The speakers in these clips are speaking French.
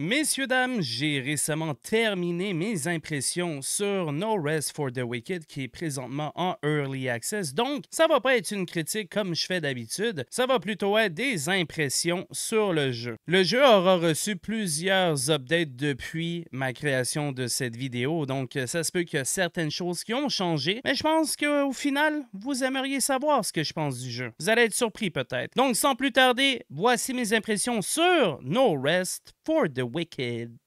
Messieurs, dames, j'ai récemment terminé mes impressions sur No Rest for the Wicked qui est présentement en Early Access. Donc, ça va pas être une critique comme je fais d'habitude, ça va plutôt être des impressions sur le jeu. Le jeu aura reçu plusieurs updates depuis ma création de cette vidéo, donc euh, ça se peut qu'il y que certaines choses qui ont changé, mais je pense qu'au final, vous aimeriez savoir ce que je pense du jeu. Vous allez être surpris peut-être. Donc, sans plus tarder, voici mes impressions sur No Rest for the the wicked.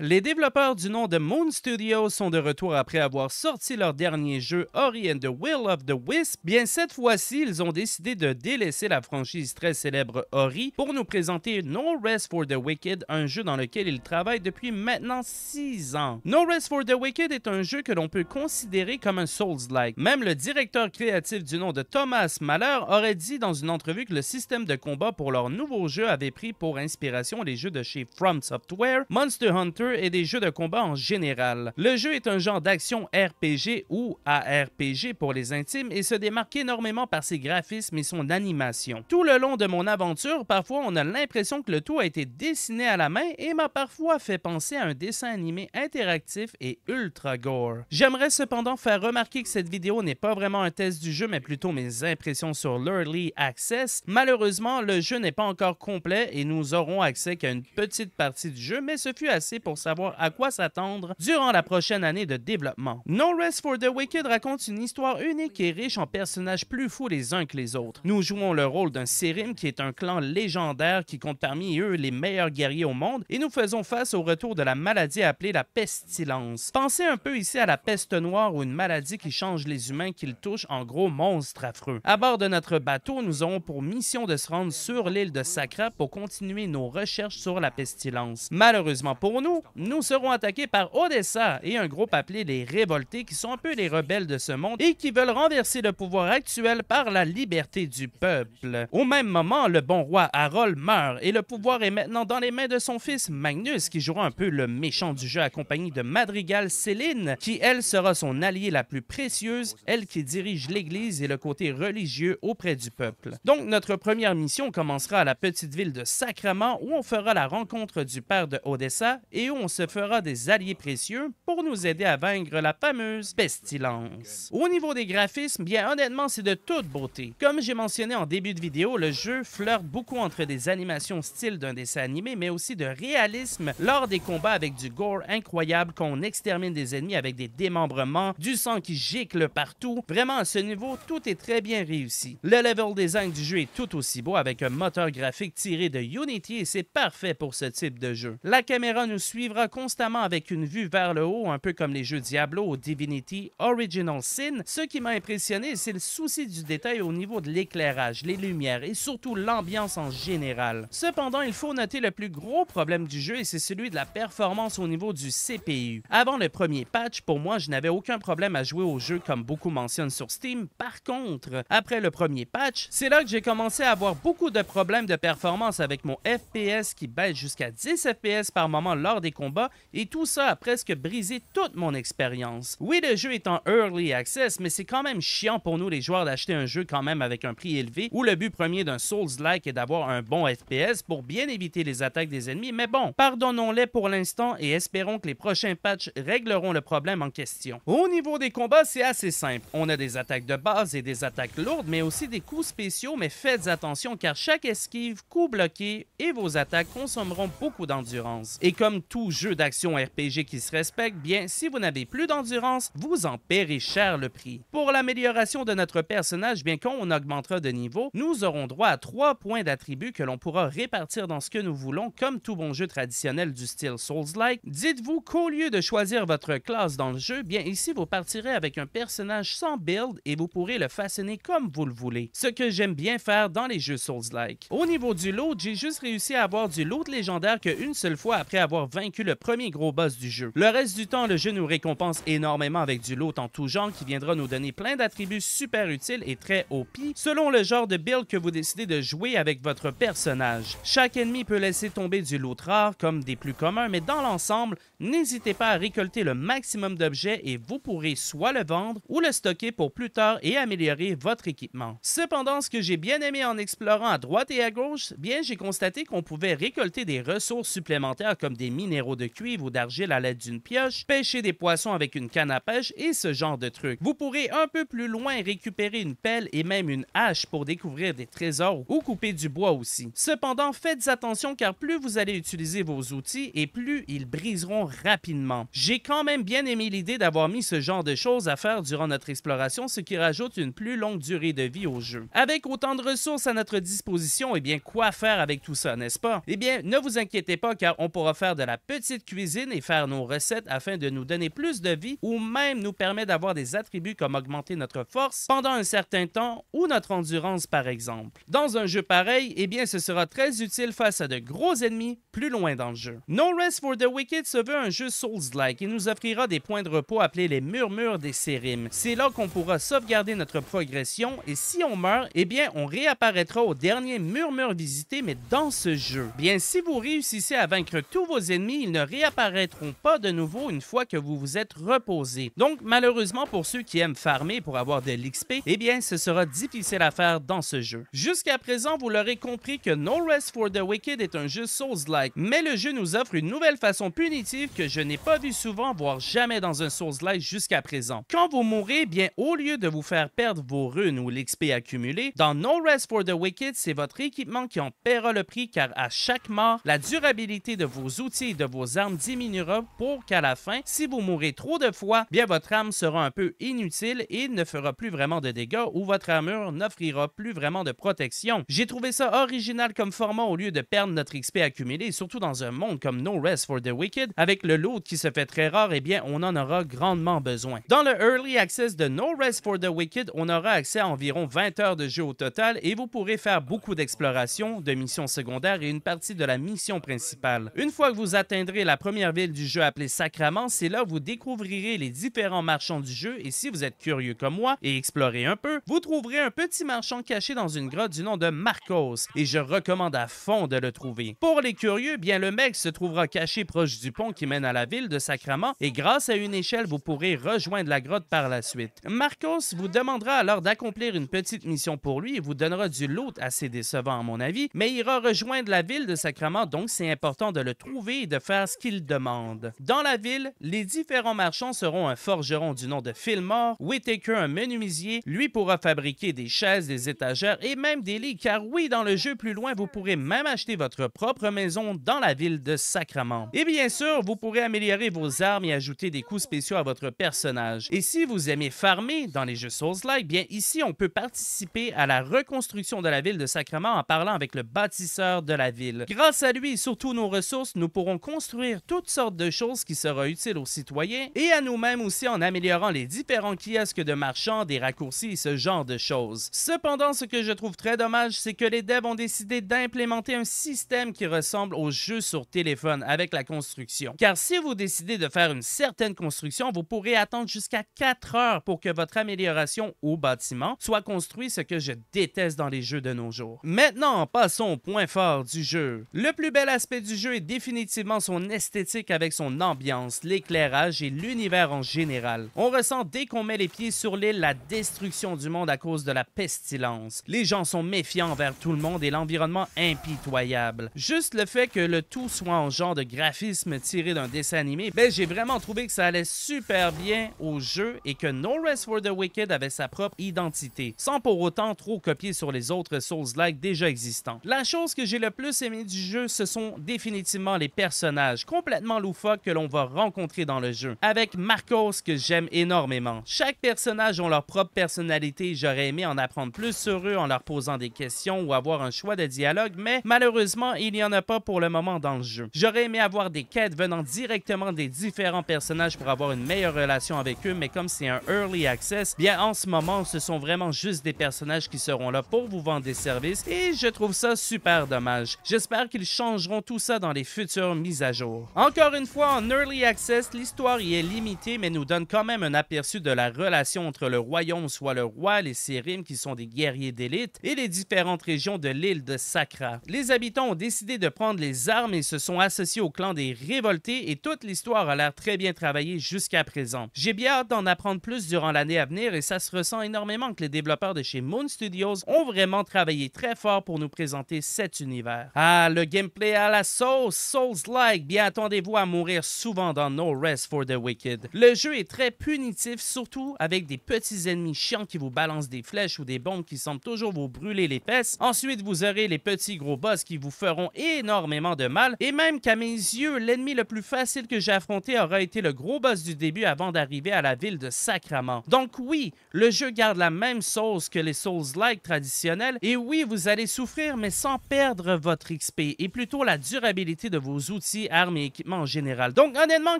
Les développeurs du nom de Moon Studios sont de retour après avoir sorti leur dernier jeu Ori and the Will of the Wisp. Bien cette fois-ci, ils ont décidé de délaisser la franchise très célèbre Ori pour nous présenter No Rest for the Wicked, un jeu dans lequel ils travaillent depuis maintenant 6 ans. No Rest for the Wicked est un jeu que l'on peut considérer comme un Souls-like. Même le directeur créatif du nom de Thomas Mahler aurait dit dans une entrevue que le système de combat pour leur nouveau jeu avait pris pour inspiration les jeux de chez From Software, Monster Hunter et des jeux de combat en général. Le jeu est un genre d'action RPG ou ARPG pour les intimes et se démarque énormément par ses graphismes et son animation. Tout le long de mon aventure, parfois on a l'impression que le tout a été dessiné à la main et m'a parfois fait penser à un dessin animé interactif et ultra gore. J'aimerais cependant faire remarquer que cette vidéo n'est pas vraiment un test du jeu mais plutôt mes impressions sur l'Early Access. Malheureusement, le jeu n'est pas encore complet et nous aurons accès qu'à une petite partie du jeu, mais ce fut assez pour savoir à quoi s'attendre durant la prochaine année de développement. No Rest for the Wicked raconte une histoire unique et riche en personnages plus fous les uns que les autres. Nous jouons le rôle d'un Sérim qui est un clan légendaire qui compte parmi eux les meilleurs guerriers au monde et nous faisons face au retour de la maladie appelée la pestilence. Pensez un peu ici à la peste noire ou une maladie qui change les humains qu'ils touchent en gros monstres affreux. À bord de notre bateau, nous aurons pour mission de se rendre sur l'île de Sacra pour continuer nos recherches sur la pestilence. Malheureusement pour nous, nous serons attaqués par Odessa et un groupe appelé les Révoltés qui sont un peu les rebelles de ce monde et qui veulent renverser le pouvoir actuel par la liberté du peuple. Au même moment, le bon roi Harold meurt et le pouvoir est maintenant dans les mains de son fils Magnus qui jouera un peu le méchant du jeu accompagné de Madrigal Céline qui elle sera son alliée la plus précieuse, elle qui dirige l'église et le côté religieux auprès du peuple. Donc notre première mission commencera à la petite ville de Sacrament où on fera la rencontre du père de Odessa et on se fera des alliés précieux pour nous aider à vaincre la fameuse pestilence. Au niveau des graphismes, bien honnêtement, c'est de toute beauté. Comme j'ai mentionné en début de vidéo, le jeu flirte beaucoup entre des animations style d'un dessin animé, mais aussi de réalisme lors des combats avec du gore incroyable qu'on extermine des ennemis avec des démembrements, du sang qui gicle partout. Vraiment, à ce niveau, tout est très bien réussi. Le level design du jeu est tout aussi beau avec un moteur graphique tiré de Unity et c'est parfait pour ce type de jeu. La caméra nous suit constamment avec une vue vers le haut, un peu comme les jeux Diablo ou Divinity Original Sin. Ce qui m'a impressionné, c'est le souci du détail au niveau de l'éclairage, les lumières et surtout l'ambiance en général. Cependant, il faut noter le plus gros problème du jeu et c'est celui de la performance au niveau du CPU. Avant le premier patch, pour moi, je n'avais aucun problème à jouer au jeu comme beaucoup mentionnent sur Steam. Par contre, après le premier patch, c'est là que j'ai commencé à avoir beaucoup de problèmes de performance avec mon FPS qui baisse jusqu'à 10 FPS par moment lors des combats, et tout ça a presque brisé toute mon expérience. Oui, le jeu est en early access, mais c'est quand même chiant pour nous les joueurs d'acheter un jeu quand même avec un prix élevé, où le but premier d'un Souls-like est d'avoir un bon FPS pour bien éviter les attaques des ennemis, mais bon, pardonnons-les pour l'instant et espérons que les prochains patchs régleront le problème en question. Au niveau des combats, c'est assez simple. On a des attaques de base et des attaques lourdes, mais aussi des coups spéciaux, mais faites attention car chaque esquive, coup bloqué et vos attaques consommeront beaucoup d'endurance. Et comme tout jeux jeu d'action RPG qui se respecte, bien, si vous n'avez plus d'endurance, vous en paierez cher le prix. Pour l'amélioration de notre personnage, bien qu'on augmentera de niveau, nous aurons droit à trois points d'attributs que l'on pourra répartir dans ce que nous voulons, comme tout bon jeu traditionnel du style Souls-like. Dites-vous qu'au lieu de choisir votre classe dans le jeu, bien ici vous partirez avec un personnage sans build et vous pourrez le façonner comme vous le voulez, ce que j'aime bien faire dans les jeux Souls-like. Au niveau du lot, j'ai juste réussi à avoir du load légendaire qu'une seule fois après avoir vaincu le premier gros boss du jeu. Le reste du temps, le jeu nous récompense énormément avec du loot en tout genre qui viendra nous donner plein d'attributs super utiles et très OP selon le genre de build que vous décidez de jouer avec votre personnage. Chaque ennemi peut laisser tomber du loot rare comme des plus communs, mais dans l'ensemble, n'hésitez pas à récolter le maximum d'objets et vous pourrez soit le vendre ou le stocker pour plus tard et améliorer votre équipement. Cependant, ce que j'ai bien aimé en explorant à droite et à gauche, bien j'ai constaté qu'on pouvait récolter des ressources supplémentaires comme des minéraux de cuivre ou d'argile à l'aide d'une pioche, pêcher des poissons avec une canne à pêche et ce genre de trucs. Vous pourrez un peu plus loin récupérer une pelle et même une hache pour découvrir des trésors ou couper du bois aussi. Cependant, faites attention car plus vous allez utiliser vos outils et plus ils briseront rapidement. J'ai quand même bien aimé l'idée d'avoir mis ce genre de choses à faire durant notre exploration, ce qui rajoute une plus longue durée de vie au jeu. Avec autant de ressources à notre disposition, eh bien, quoi faire avec tout ça, n'est-ce pas? Eh bien, ne vous inquiétez pas car on pourra faire de la petite cuisine et faire nos recettes afin de nous donner plus de vie ou même nous permet d'avoir des attributs comme augmenter notre force pendant un certain temps ou notre endurance par exemple. Dans un jeu pareil, eh bien ce sera très utile face à de gros ennemis plus loin dans le jeu. No Rest for the Wicked se veut un jeu Souls-like et nous offrira des points de repos appelés les murmures des sérimes. C'est là qu'on pourra sauvegarder notre progression et si on meurt, eh bien on réapparaîtra au dernier murmure visité mais dans ce jeu. Bien si vous réussissez à vaincre tous vos ennemis ils ne réapparaîtront pas de nouveau une fois que vous vous êtes reposé. Donc, malheureusement pour ceux qui aiment farmer pour avoir de l'XP, eh bien, ce sera difficile à faire dans ce jeu. Jusqu'à présent, vous l'aurez compris que No Rest for the Wicked est un jeu Souls-like, mais le jeu nous offre une nouvelle façon punitive que je n'ai pas vu souvent, voire jamais dans un Souls-like jusqu'à présent. Quand vous mourrez, eh bien, au lieu de vous faire perdre vos runes ou l'XP accumulé, dans No Rest for the Wicked, c'est votre équipement qui en paiera le prix car à chaque mort, la durabilité de vos outils et de vos armes diminuera pour qu'à la fin, si vous mourrez trop de fois, bien votre arme sera un peu inutile et ne fera plus vraiment de dégâts ou votre armure n'offrira plus vraiment de protection. J'ai trouvé ça original comme format au lieu de perdre notre XP accumulé, surtout dans un monde comme No Rest for the Wicked. Avec le loot qui se fait très rare, eh bien, on en aura grandement besoin. Dans le Early Access de No Rest for the Wicked, on aura accès à environ 20 heures de jeu au total et vous pourrez faire beaucoup d'exploration, de missions secondaires et une partie de la mission principale. Une fois que vous atteignez atteindrez la première ville du jeu appelée Sacrament, c'est là où vous découvrirez les différents marchands du jeu et si vous êtes curieux comme moi et explorez un peu, vous trouverez un petit marchand caché dans une grotte du nom de Marcos et je recommande à fond de le trouver. Pour les curieux, bien le mec se trouvera caché proche du pont qui mène à la ville de Sacrament et grâce à une échelle, vous pourrez rejoindre la grotte par la suite. Marcos vous demandera alors d'accomplir une petite mission pour lui et vous donnera du loot assez décevant à mon avis, mais il ira rejoindre la ville de Sacrament donc c'est important de le trouver et de faire ce qu'il demande. Dans la ville, les différents marchands seront un forgeron du nom de Fillmore, Whitaker un menuisier, lui pourra fabriquer des chaises, des étagères et même des lits, car oui, dans le jeu plus loin, vous pourrez même acheter votre propre maison dans la ville de Sacramento. Et bien sûr, vous pourrez améliorer vos armes et ajouter des coups spéciaux à votre personnage. Et si vous aimez farmer dans les jeux Souls-like, bien ici, on peut participer à la reconstruction de la ville de Sacramento en parlant avec le bâtisseur de la ville. Grâce à lui et surtout nos ressources, nous pourrons construire toutes sortes de choses qui sera utiles aux citoyens et à nous-mêmes aussi en améliorant les différents kiosques de marchands, des raccourcis et ce genre de choses. Cependant, ce que je trouve très dommage, c'est que les devs ont décidé d'implémenter un système qui ressemble aux jeux sur téléphone avec la construction. Car si vous décidez de faire une certaine construction, vous pourrez attendre jusqu'à 4 heures pour que votre amélioration au bâtiment soit construit, ce que je déteste dans les jeux de nos jours. Maintenant, passons au point fort du jeu. Le plus bel aspect du jeu est définitivement son esthétique avec son ambiance, l'éclairage et l'univers en général. On ressent dès qu'on met les pieds sur l'île la destruction du monde à cause de la pestilence. Les gens sont méfiants envers tout le monde et l'environnement impitoyable. Juste le fait que le tout soit en genre de graphisme tiré d'un dessin animé, ben j'ai vraiment trouvé que ça allait super bien au jeu et que No Rest for the Wicked avait sa propre identité, sans pour autant trop copier sur les autres Souls-like déjà existants. La chose que j'ai le plus aimé du jeu, ce sont définitivement les personnages complètement loufoques que l'on va rencontrer dans le jeu, avec Marcos que j'aime énormément. Chaque personnage ont leur propre personnalité et j'aurais aimé en apprendre plus sur eux en leur posant des questions ou avoir un choix de dialogue, mais malheureusement, il n'y en a pas pour le moment dans le jeu. J'aurais aimé avoir des quêtes venant directement des différents personnages pour avoir une meilleure relation avec eux, mais comme c'est un early access, bien en ce moment, ce sont vraiment juste des personnages qui seront là pour vous vendre des services et je trouve ça super dommage. J'espère qu'ils changeront tout ça dans les futures mises à jour. Encore une fois, en Early Access, l'histoire y est limitée, mais nous donne quand même un aperçu de la relation entre le royaume, soit le roi, les Sérim, qui sont des guerriers d'élite, et les différentes régions de l'île de Sakra. Les habitants ont décidé de prendre les armes et se sont associés au clan des révoltés, et toute l'histoire a l'air très bien travaillée jusqu'à présent. J'ai bien hâte d'en apprendre plus durant l'année à venir, et ça se ressent énormément que les développeurs de chez Moon Studios ont vraiment travaillé très fort pour nous présenter cet univers. Ah, le gameplay à la sauce, Souls-like bien attendez-vous à mourir souvent dans No Rest for the Wicked. Le jeu est très punitif, surtout avec des petits ennemis chiants qui vous balancent des flèches ou des bombes qui semblent toujours vous brûler les fesses. Ensuite, vous aurez les petits gros boss qui vous feront énormément de mal. Et même qu'à mes yeux, l'ennemi le plus facile que j'ai affronté aura été le gros boss du début avant d'arriver à la ville de Sacrament. Donc oui, le jeu garde la même sauce que les Souls-like traditionnels. Et oui, vous allez souffrir, mais sans perdre votre XP et plutôt la durabilité de vos outils armes et équipements en général. Donc, honnêtement,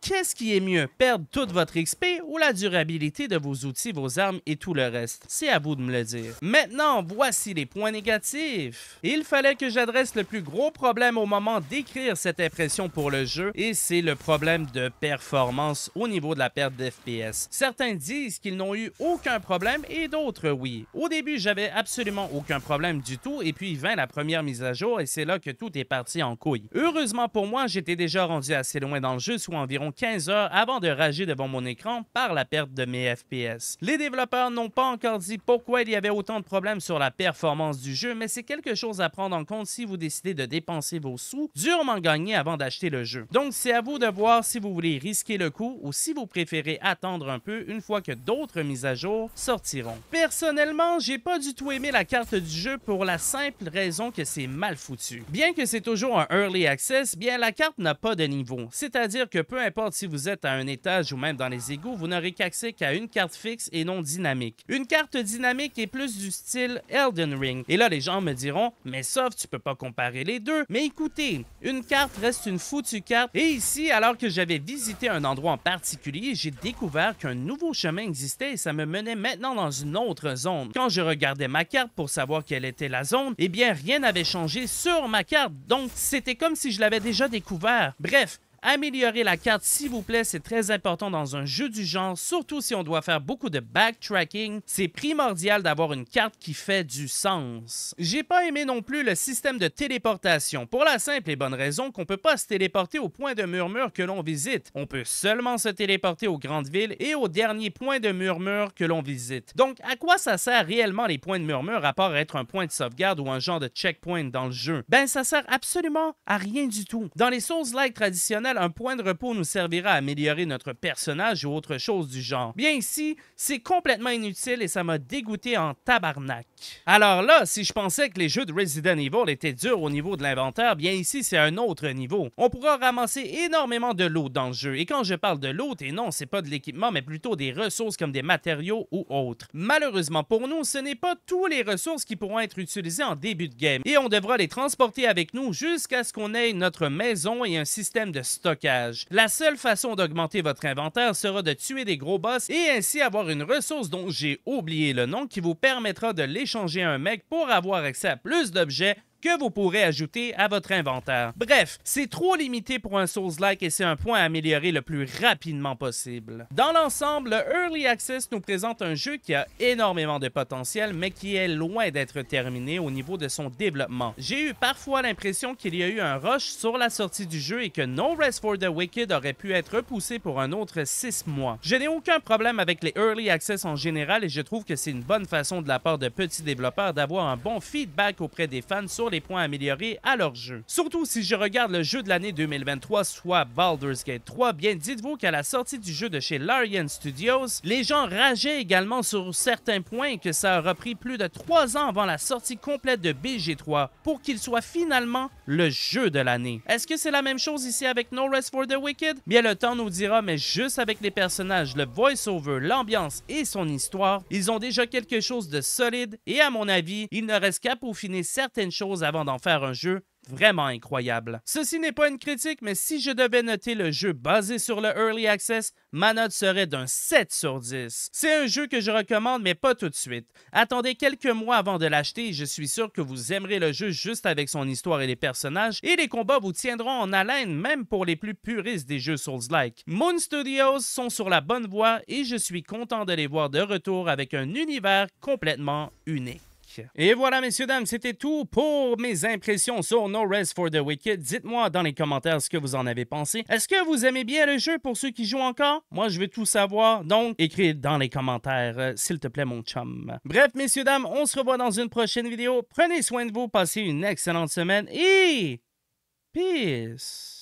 qu'est-ce qui est mieux? Perdre toute votre XP ou la durabilité de vos outils, vos armes et tout le reste? C'est à vous de me le dire. Maintenant, voici les points négatifs. Il fallait que j'adresse le plus gros problème au moment d'écrire cette impression pour le jeu, et c'est le problème de performance au niveau de la perte d'FPS. Certains disent qu'ils n'ont eu aucun problème et d'autres oui. Au début, j'avais absolument aucun problème du tout, et puis vint la première mise à jour, et c'est là que tout est parti en couille. Heureusement pour moi, j'ai j'étais déjà rendu assez loin dans le jeu, soit environ 15 heures, avant de rager devant mon écran par la perte de mes FPS. Les développeurs n'ont pas encore dit pourquoi il y avait autant de problèmes sur la performance du jeu, mais c'est quelque chose à prendre en compte si vous décidez de dépenser vos sous durement gagnés avant d'acheter le jeu. Donc c'est à vous de voir si vous voulez risquer le coup ou si vous préférez attendre un peu une fois que d'autres mises à jour sortiront. Personnellement, j'ai pas du tout aimé la carte du jeu pour la simple raison que c'est mal foutu. Bien que c'est toujours un early access, bien la carte n'a pas de niveau, c'est-à-dire que peu importe si vous êtes à un étage ou même dans les égouts, vous n'aurez qu'accès qu'à une carte fixe et non dynamique. Une carte dynamique est plus du style Elden Ring. Et là, les gens me diront, mais sauf, tu peux pas comparer les deux. Mais écoutez, une carte reste une foutue carte. Et ici, alors que j'avais visité un endroit en particulier, j'ai découvert qu'un nouveau chemin existait et ça me menait maintenant dans une autre zone. Quand je regardais ma carte pour savoir quelle était la zone, eh bien, rien n'avait changé sur ma carte. Donc, c'était comme si je l'avais déjà découvert Bref, Améliorer la carte, s'il vous plaît, c'est très important dans un jeu du genre, surtout si on doit faire beaucoup de backtracking. C'est primordial d'avoir une carte qui fait du sens. J'ai pas aimé non plus le système de téléportation, pour la simple et bonne raison qu'on peut pas se téléporter au point de murmure que l'on visite. On peut seulement se téléporter aux grandes villes et au dernier point de murmure que l'on visite. Donc, à quoi ça sert réellement les points de murmure à part être un point de sauvegarde ou un genre de checkpoint dans le jeu? Ben, ça sert absolument à rien du tout. Dans les Souls-like traditionnels, un point de repos nous servira à améliorer notre personnage ou autre chose du genre. Bien ici, c'est complètement inutile et ça m'a dégoûté en tabarnak. Alors là, si je pensais que les jeux de Resident Evil étaient durs au niveau de l'inventaire, bien ici, c'est un autre niveau. On pourra ramasser énormément de loot dans le jeu. Et quand je parle de loot, et non, c'est pas de l'équipement, mais plutôt des ressources comme des matériaux ou autres. Malheureusement pour nous, ce n'est pas tous les ressources qui pourront être utilisées en début de game. Et on devra les transporter avec nous jusqu'à ce qu'on ait notre maison et un système de stockage. La seule façon d'augmenter votre inventaire sera de tuer des gros boss et ainsi avoir une ressource dont j'ai oublié le nom qui vous permettra de l'échanger à un mec pour avoir accès à plus d'objets que vous pourrez ajouter à votre inventaire. Bref, c'est trop limité pour un Souls-like et c'est un point à améliorer le plus rapidement possible. Dans l'ensemble, Early Access nous présente un jeu qui a énormément de potentiel, mais qui est loin d'être terminé au niveau de son développement. J'ai eu parfois l'impression qu'il y a eu un rush sur la sortie du jeu et que No Rest for the Wicked aurait pu être repoussé pour un autre 6 mois. Je n'ai aucun problème avec les Early Access en général et je trouve que c'est une bonne façon de la part de petits développeurs d'avoir un bon feedback auprès des fans sur les points améliorés à leur jeu. Surtout si je regarde le jeu de l'année 2023, soit Baldur's Gate 3, bien dites-vous qu'à la sortie du jeu de chez Larian Studios, les gens rageaient également sur certains points que ça a repris plus de 3 ans avant la sortie complète de BG3 pour qu'il soit finalement le jeu de l'année. Est-ce que c'est la même chose ici avec No Rest for the Wicked? Bien le temps nous dira, mais juste avec les personnages, le voice-over, l'ambiance et son histoire, ils ont déjà quelque chose de solide et à mon avis, il ne reste qu'à peaufiner certaines choses avant d'en faire un jeu vraiment incroyable. Ceci n'est pas une critique, mais si je devais noter le jeu basé sur le Early Access, ma note serait d'un 7 sur 10. C'est un jeu que je recommande, mais pas tout de suite. Attendez quelques mois avant de l'acheter je suis sûr que vous aimerez le jeu juste avec son histoire et les personnages, et les combats vous tiendront en haleine même pour les plus puristes des jeux Souls-like. Moon Studios sont sur la bonne voie et je suis content de les voir de retour avec un univers complètement unique. Et voilà, messieurs, dames, c'était tout pour mes impressions sur No Rest for the Wicked. Dites-moi dans les commentaires ce que vous en avez pensé. Est-ce que vous aimez bien le jeu pour ceux qui jouent encore? Moi, je veux tout savoir, donc écris dans les commentaires, euh, s'il te plaît, mon chum. Bref, messieurs, dames, on se revoit dans une prochaine vidéo. Prenez soin de vous, passez une excellente semaine et... Peace.